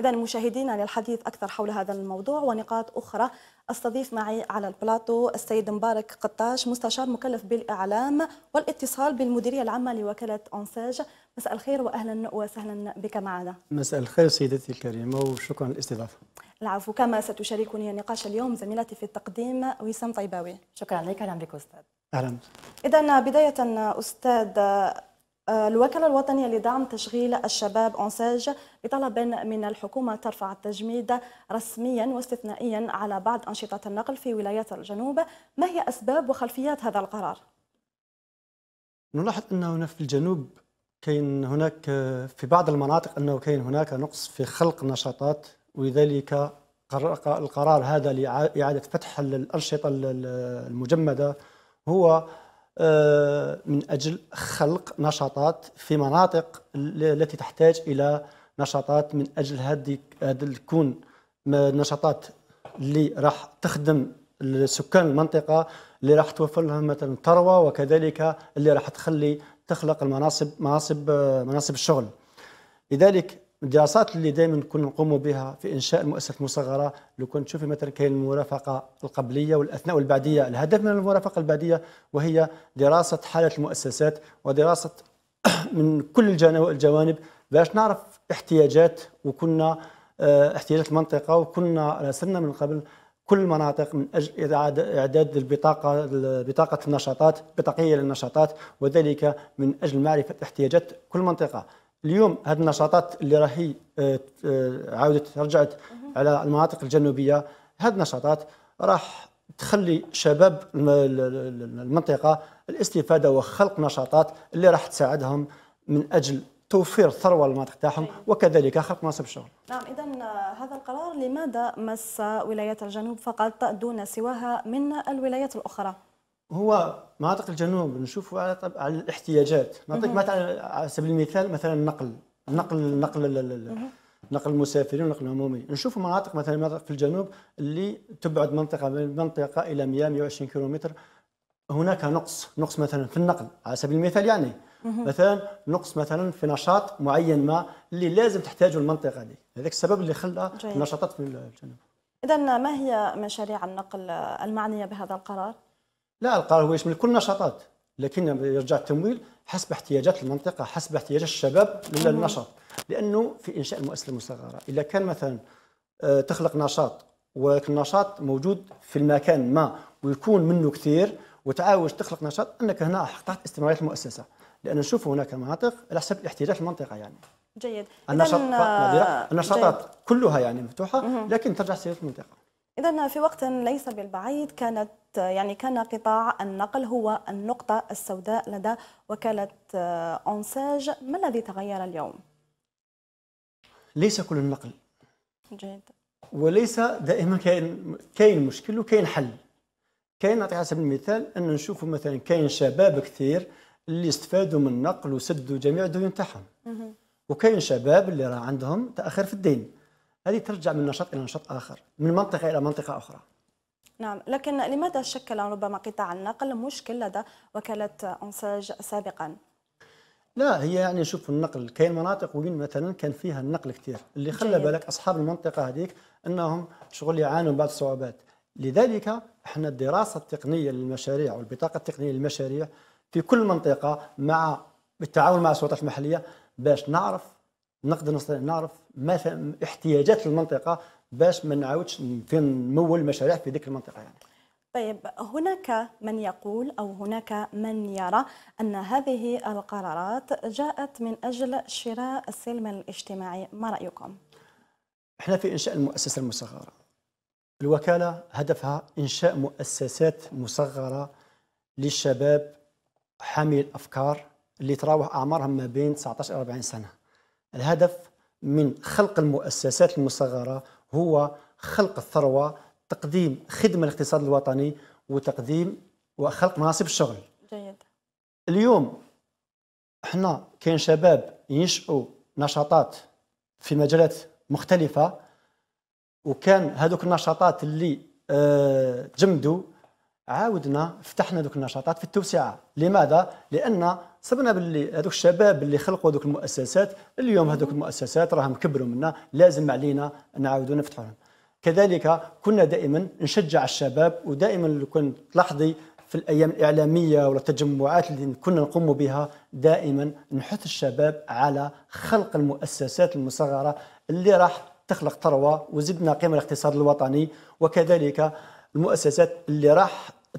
إذا مشاهدينا للحديث أكثر حول هذا الموضوع ونقاط أخرى أستضيف معي على البلاطو السيد مبارك قطاش مستشار مكلف بالإعلام والاتصال بالمديرية العامة لوكالة أنساج مساء الخير وأهلا وسهلا بك معنا مساء الخير سيدتي الكريمة وشكرا للاستضافة العفو كما ستشاركني النقاش اليوم زميلتي في التقديم وسام طيباوي شكرا لك أهلا بك أستاذ أهلا إذا بداية أستاذ آه، الوكالة الوطنية لدعم تشغيل الشباب أنساج بطلب من الحكومة ترفع التجميد رسميا واستثنائيا على بعض أنشطة النقل في ولايات الجنوب ما هي أسباب وخلفيات هذا القرار؟ نلاحظ أنه هنا في الجنوب كاين هناك في بعض المناطق أنه كاين هناك نقص في خلق نشاطات ولذلك القرار هذا لإعادة فتح الأنشطة المجمدة هو من اجل خلق نشاطات في مناطق التي تحتاج الى نشاطات من اجل هذه تكون الكون نشاطات اللي راح تخدم سكان المنطقه اللي راح توفر لهم مثلا ثروه وكذلك اللي راح تخلي تخلق المناصب مناصب مناصب الشغل لذلك الدراسات اللي دائما كنا نقوموا بها في انشاء المؤسسات المصغره لو كنت تشوفي مثلا كاين المرافقه القبليه والاثناء والبعديه الهدف من المرافقه البعديه وهي دراسه حاله المؤسسات ودراسه من كل الجوانب باش نعرف احتياجات وكنا آه، احتياجات المنطقه وكنا راسلنا من قبل كل المناطق من اجل اعداد البطاقه بطاقه النشاطات بطاقيه للنشاطات وذلك من اجل معرفه احتياجات كل منطقه اليوم هذه النشاطات اللي راهي آه، آه، عاودت رجعت على المناطق الجنوبيه هذه النشاطات راح تخلي شباب المنطقه الاستفاده وخلق نشاطات اللي راح تساعدهم من اجل توفير ثروه للمناطق تاعهم أيوة. وكذلك خلق مناصب شغل. نعم اذا آه، هذا القرار لماذا مس ولايات الجنوب فقط دون سواها من الولايات الاخرى؟ هو مناطق الجنوب نشوفوا على, طب... على الاحتياجات نعطيك مثلا على سبيل المثال مثلا النقل النقل النقل نقل المسافرين ونقل العمومي نشوفوا مناطق مثلا مناطق في الجنوب اللي تبعد منطقه من منطقه الى 100 120 كيلومتر هناك نقص نقص مثلا في النقل على سبيل المثال يعني مثلا نقص مثلا في نشاط معين ما اللي لازم تحتاجه المنطقه دي هذاك السبب اللي خلى النشاطات في الجنوب اذا ما هي مشاريع النقل المعنيه بهذا القرار لا القرار هو يشمل كل النشاطات لكن يرجع التمويل حسب احتياجات المنطقه حسب احتياج الشباب للنشاط لانه في انشاء المؤسسه المصغره اذا كان مثلا آه، تخلق نشاط ولكن النشاط موجود في المكان ما ويكون منه كثير وتعاوج تخلق نشاط انك هنا حققت استمراريه المؤسسه لان نشوف هناك مناطق على حسب احتياجات المنطقه يعني جيد النشاط آه، النشاطات كلها يعني مفتوحه لكن ترجع سيره المنطقه إذا في وقت ليس بالبعيد كانت يعني كان قطاع النقل هو النقطة السوداء لدى وكالة آه، أونساج ما الذي تغير اليوم؟ ليس كل النقل جيد وليس دائما كاين كاين مشكل وكاين حل كاين نعطي على سبيل المثال ان نشوفوا مثلا كاين شباب كثير اللي استفادوا من النقل وسدوا جميع الديون تاعهم وكاين شباب اللي راه عندهم تاخر في الدين هذه ترجع من نشاط إلى نشاط آخر من منطقة إلى منطقة أخرى نعم لكن لماذا شكل ربما قطاع النقل مشكل لدى وكالة أنساج سابقا؟ لا هي يعني شوف النقل كاين مناطق وين مثلا كان فيها النقل كثير اللي خلى بالك اصحاب المنطقه هذيك انهم شغل يعانوا بعض الصعوبات لذلك احنا الدراسه التقنيه للمشاريع والبطاقه التقنيه للمشاريع في كل منطقه مع بالتعاون مع السلطات المحليه باش نعرف نقدر نعرف ما احتياجات المنطقه باش ما نعاودش نمول مشاريع في ذيك المنطقه يعني. طيب هناك من يقول او هناك من يرى ان هذه القرارات جاءت من اجل شراء السلم الاجتماعي، ما رايكم؟ احنا في انشاء المؤسسه المصغره. الوكاله هدفها انشاء مؤسسات مصغره للشباب حامل الافكار اللي تراوح اعمارهم ما بين 19 الى 40 سنه. الهدف من خلق المؤسسات المصغرة هو خلق الثروة تقديم خدمة الاقتصاد الوطني وتقديم وخلق مناصب الشغل جيد اليوم احنا كاين شباب ينشئوا نشاطات في مجالات مختلفة وكان هذوك النشاطات اللي اه تجمدوا عاودنا فتحنا دوك النشاطات في التوسعه لماذا لان صبنا باللي هذوك الشباب اللي خلقوا دوك المؤسسات اليوم هذوك المؤسسات راهم كبروا منا لازم علينا نعاودوا نفتحوهم كذلك كنا دائما نشجع الشباب ودائما لو كنت تلاحظي في الايام الاعلاميه ولا التجمعات اللي كنا نقوم بها دائما نحث الشباب على خلق المؤسسات المصغره اللي راح تخلق ثروه وزدنا قيمه الاقتصاد الوطني وكذلك المؤسسات اللي راح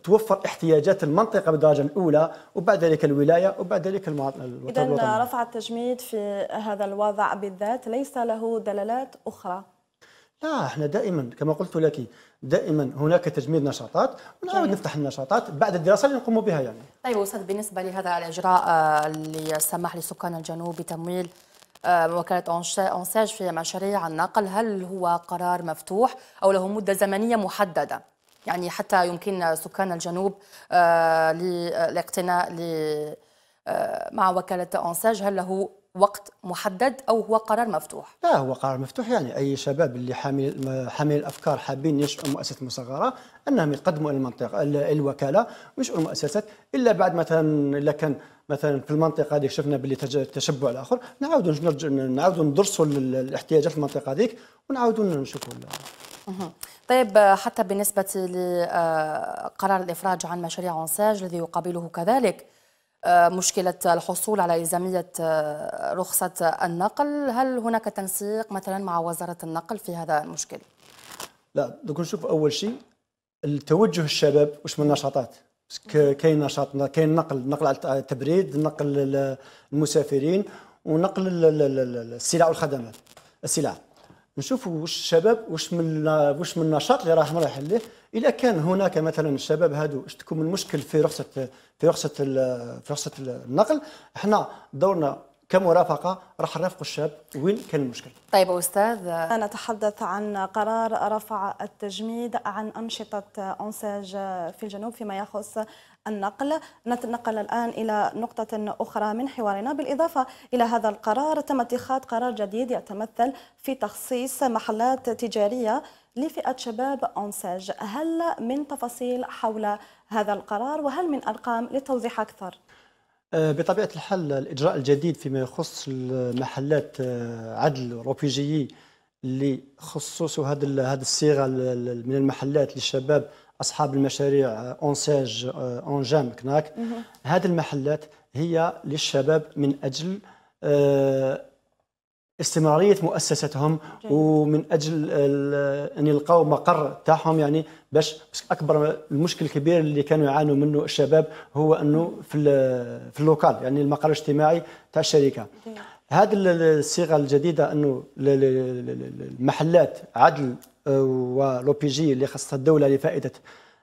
توفر احتياجات المنطقه بالدرجه الاولى وبعد ذلك الولايه وبعد ذلك المواطن اذا رفع التجميد في هذا الوضع بالذات ليس له دلالات اخرى لا احنا دائما كما قلت لك دائما هناك تجميد نشاطات ونعاود نفتح النشاطات بعد الدراسه اللي نقوم بها يعني طيب استاذ بالنسبه لهذا الاجراء آه، اللي سمح لسكان الجنوب بتمويل آه، وكالة اونساج في مشاريع النقل هل هو قرار مفتوح أو له مدة زمنية محددة؟ يعني حتى يمكن سكان الجنوب الاقتناء آه، آه، مع وكالة أنساج هل له وقت محدد أو هو قرار مفتوح؟ لا هو قرار مفتوح يعني أي شباب اللي حامل حامل الأفكار حابين ينشئوا مؤسسة مصغرة أنهم يقدموا إلى المنطقة الوكالة وينشئوا المؤسسات إلا بعد مثلا إلا كان مثلا في المنطقه هذيك شفنا باللي تشبع الاخر نعاودوا نعاودوا ندرسوا الاحتياجات المنطقه هذيك ونعاودوا نشوفوا طيب حتى بالنسبة لقرار آه، الإفراج عن مشاريع أنساج الذي يقابله كذلك آه، مشكلة الحصول على إلزامية آه، رخصة النقل هل هناك تنسيق مثلا مع وزارة النقل في هذا المشكل؟ لا دوك نشوف أول شيء التوجه الشباب واش من نشاطات كاين نشاط كاين نقل نقل على التبريد نقل المسافرين ونقل السلع والخدمات السلع نشوفوا واش الشباب واش من واش من النشاط اللي راه رايح ليه الا كان هناك مثلا الشباب هادو اش تكون المشكل في رخصه في رخصه في رخصه النقل احنا دورنا كمرافقه راح نرافقوا الشاب وين كان المشكل طيب استاذ نتحدث عن قرار رفع التجميد عن انشطه انساج في الجنوب فيما يخص النقل نتنقل الآن إلى نقطة أخرى من حوارنا بالإضافة إلى هذا القرار تم اتخاذ قرار جديد يتمثل في تخصيص محلات تجارية لفئة شباب أنساج هل من تفاصيل حول هذا القرار وهل من أرقام للتوضيح أكثر؟ آه، بطبيعة الحال الإجراء الجديد فيما يخص المحلات آه، عدل روبيجيي اللي خصصوا هذا هذا الصيغه من المحلات للشباب اصحاب المشاريع اون آه، اونجام آه، كناك هذه المحلات هي للشباب من اجل آه، استمراريه مؤسستهم جميل. ومن اجل ان يلقاو مقر تاعهم يعني باش اكبر المشكل الكبير اللي كانوا يعانوا منه الشباب هو انه في في اللوكال يعني المقر الاجتماعي تاع الشركه جميل. هذه الصيغه الجديده انه المحلات عدل ولو بي جي اللي خصها الدوله لفائده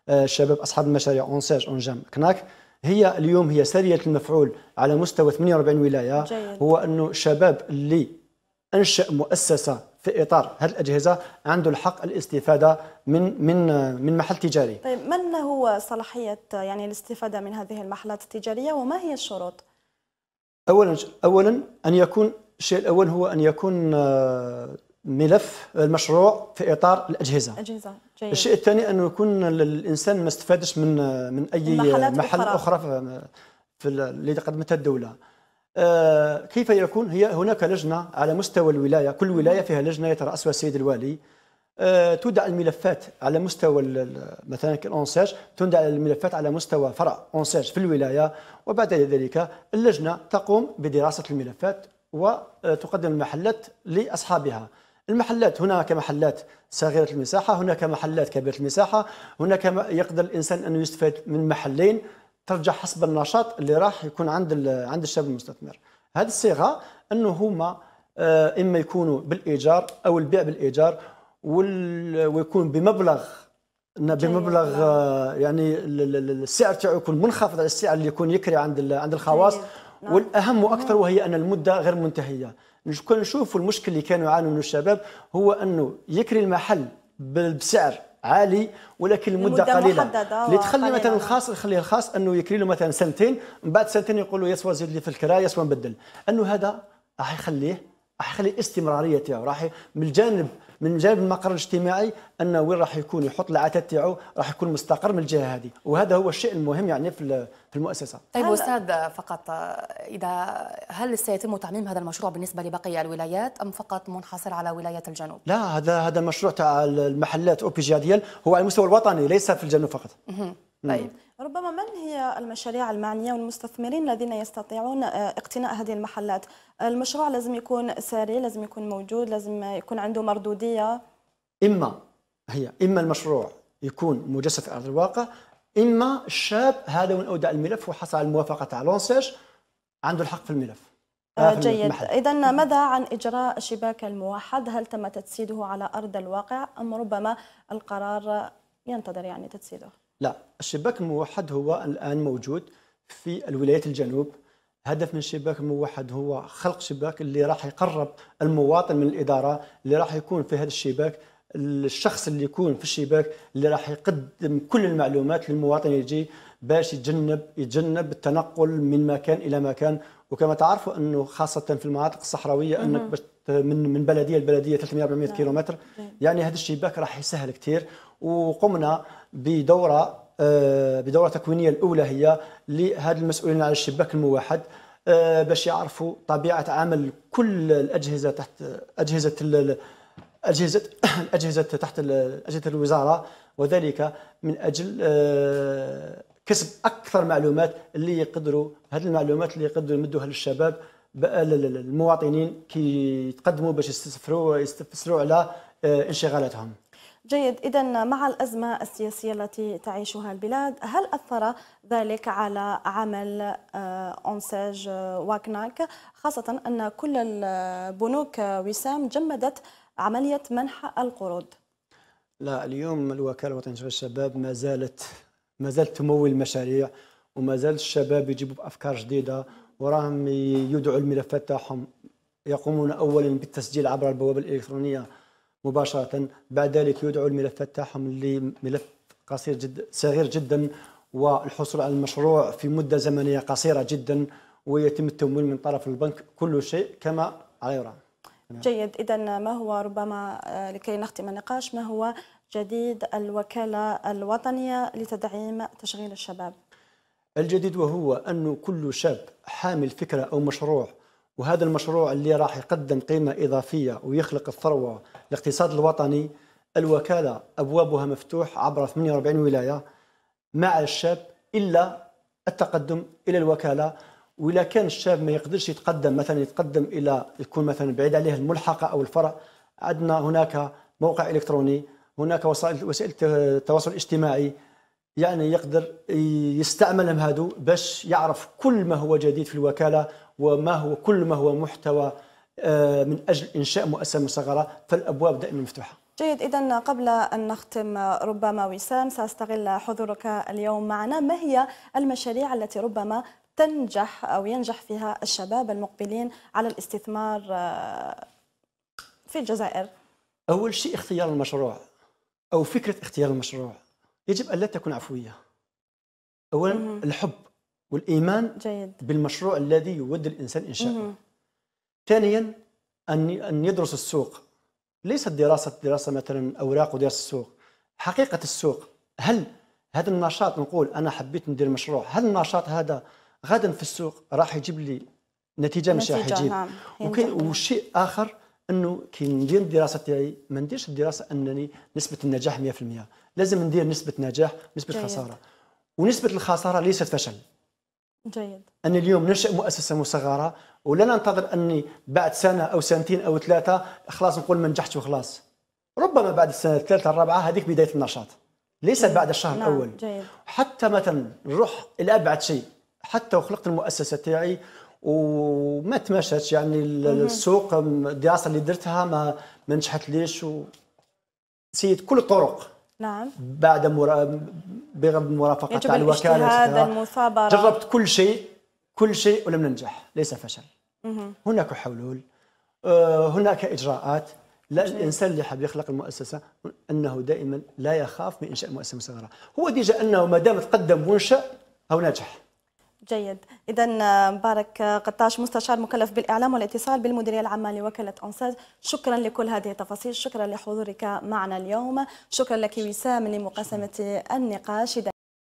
آه، شباب اصحاب المشاريع اونساج اونجام كناك هي اليوم هي ساريه المفعول على مستوى 48 ولايه جيد. هو انه الشباب اللي انشا مؤسسه في اطار هذه الاجهزه عنده الحق الاستفاده من من آه، من محل تجاري. طيب من هو صلاحيه آه، يعني الاستفاده من هذه المحلات التجاريه وما هي الشروط؟ اولا اولا ان يكون الشيء الاول هو ان يكون ملف المشروع في اطار الاجهزه الاجهزه جيد. الشيء الثاني انه يكون الانسان ما استفادش من من اي محل اخرى, أخرى في, في اللي قدمتها الدوله آه، كيف يكون هي هناك لجنه على مستوى الولايه كل ولايه فيها لجنه يتراسها السيد الوالي آه، تودع الملفات على مستوى مثلا كالانساج تودع الملفات على مستوى فرع انساج في الولايه وبعد ذلك اللجنه تقوم بدراسه الملفات وتقدم المحلات لاصحابها المحلات هناك محلات صغيرة المساحة هناك محلات كبيرة المساحة هناك يقدر الإنسان أن يستفاد من محلين ترجع حسب النشاط اللي راح يكون عند عند الشاب المستثمر هذه الصيغة أنه هما آه، إما يكونوا بالإيجار أو البيع بالإيجار ويكون بمبلغ بمبلغ نعم. آه، يعني السعر تاعو يكون منخفض على السعر اللي يكون يكري عند عند الخواص نعم. والاهم واكثر وهي ان المده غير منتهيه كنا نشوفوا المشكل اللي كانوا يعانوا منه الشباب هو انه يكري المحل بسعر عالي ولكن المده قليله اللي تخلي مثلا الخاص يخليه الخاص انه يكري له مثلا سنتين من بعد سنتين يقول له يسوى زيد لي في الكرايه يسوى نبدل انه هذا راح يخليه راح يخلي الاستمراريه تاعو راح من الجانب من جانب المقر الاجتماعي انه وين راح يكون يحط العتاد تاعو راح يكون مستقر من الجهه هذه وهذا هو الشيء المهم يعني في في المؤسسه طيب استاذ فقط اذا هل سيتم تعميم هذا المشروع بالنسبه لبقيه الولايات ام فقط منحصر على ولايه الجنوب لا هذا هذا المشروع تاع المحلات او بي جي هو على المستوى الوطني ليس في الجنوب فقط طيب ربما من هي المشاريع المعنية والمستثمرين الذين يستطيعون آه، اقتناء هذه المحلات المشروع لازم يكون ساري لازم يكون موجود لازم يكون عنده مردودية إما هي إما المشروع يكون مجسد في أرض الواقع إما الشاب هذا من أودع الملف وحصل على الموافقة تاع لونسيج عنده الحق في الملف آه، جيد اذا ماذا عن اجراء شباك الموحد هل تم تجسيده على ارض الواقع ام ربما القرار ينتظر يعني تجسيده لا الشباك الموحد هو الآن موجود في الولايات الجنوب هدف من الشباك الموحد هو خلق شباك اللي راح يقرب المواطن من الإدارة اللي راح يكون في هذا الشباك الشخص اللي يكون في الشباك اللي راح يقدم كل المعلومات للمواطن يجي باش يتجنب يتجنب التنقل من مكان الى مكان وكما تعرفوا انه خاصه في المناطق الصحراويه انك باش من من بلديه لبلديه 300 400 نعم. كيلومتر نعم. يعني هذا الشباك راح يسهل كثير وقمنا بدوره آه، بدوره تكوينيه الاولى هي لهذا المسؤولين على الشباك الموحد آه، باش يعرفوا طبيعه عمل كل الاجهزه تحت اجهزه اجهزه الاجهزه تحت اجهزه الوزاره وذلك من اجل آه، كسب اكثر معلومات اللي يقدروا هذه المعلومات اللي يقدروا يمدوها للشباب المواطنين كي يتقدموا باش يستفسروا يستفسروا على آه، انشغالاتهم جيد إذا مع الأزمة السياسية التي تعيشها البلاد هل أثر ذلك على عمل أونساج آه، آه، واكناك خاصة أن كل البنوك وسام جمدت عملية منح القروض لا اليوم الوكالة الوطنية للشباب ما زالت ما زالت تمول المشاريع وما زال الشباب يجيبوا بافكار جديده وراهم يدعوا الملفات تاعهم يقومون اولا بالتسجيل عبر البوابه الالكترونيه مباشره بعد ذلك يدعوا الملفات تاعهم اللي ملف قصير جدا صغير جدا والحصول على المشروع في مده زمنيه قصيره جدا ويتم التمويل من طرف البنك كل شيء كما على يرام جيد اذا ما هو ربما آه، لكي نختم النقاش ما هو جديد الوكالة الوطنية لتدعيم تشغيل الشباب الجديد وهو أنه كل شاب حامل فكرة أو مشروع وهذا المشروع اللي راح يقدم قيمة إضافية ويخلق الثروة الاقتصاد الوطني الوكالة أبوابها مفتوح عبر 48 ولاية مع الشاب إلا التقدم إلى الوكالة وإلا كان الشاب ما يقدرش يتقدم مثلا يتقدم إلى يكون مثلا بعيد عليه الملحقة أو الفرع عندنا هناك موقع إلكتروني هناك وسائل وسائل التواصل الاجتماعي يعني يقدر يستعملهم هادو باش يعرف كل ما هو جديد في الوكاله وما هو كل ما هو محتوى آه، من اجل انشاء مؤسسه مصغره فالابواب دائما مفتوحه. جيد اذا قبل ان نختم ربما وسام ساستغل حضورك اليوم معنا ما هي المشاريع التي ربما تنجح او ينجح فيها الشباب المقبلين على الاستثمار آه، في الجزائر؟ اول شيء اختيار المشروع أو فكرة اختيار المشروع يجب أن لا تكون عفوية أولا الحب والإيمان جيد. بالمشروع الذي يود الإنسان إنشاءه ثانيا أن أن يدرس السوق ليست دراسة دراسة مثلا أوراق ودراسة السوق حقيقة السوق هل هذا النشاط نقول أنا حبيت ندير مشروع هل النشاط هذا غدا في السوق راح يجيب لي نتيجة مش راح يجيب نعم. وكاين وشيء آخر انه كي ندير الدراسه تاعي ما نديرش الدراسه انني نسبه النجاح 100% لازم ندير نسبه نجاح نسبه جيد. خساره ونسبه الخساره ليست فشل جيد انا اليوم نشا مؤسسه مصغره ولا ننتظر اني بعد سنه او سنتين او ثلاثه خلاص نقول ما نجحتش وخلاص ربما بعد السنه الثالثه الرابعه هذيك بدايه النشاط ليس جيد. بعد الشهر نعم، الاول نعم. جيد. حتى مثلا نروح الى ابعد شيء حتى وخلقت المؤسسه تاعي وما تمشتش يعني السوق الدراسه اللي درتها ما ما نجحتليش سيد كل الطرق نعم بعد مرا... بغض المرافقه تاع الوكاله هذا المثابره جربت كل شيء كل شيء ولم ننجح ليس فشل مه. هناك حلول آه، هناك اجراءات لا الانسان اللي حاب يخلق المؤسسه انه دائما لا يخاف من انشاء مؤسسه صغيره هو ديجا انه ما دام تقدم وانشا هو ناجح جيد اذا مبارك قطاش مستشار مكلف بالاعلام والاتصال بالمديريه العامه لوكاله اونساز شكرا لكل هذه التفاصيل شكرا لحضورك معنا اليوم شكرا لك وسام لمقاسمه النقاش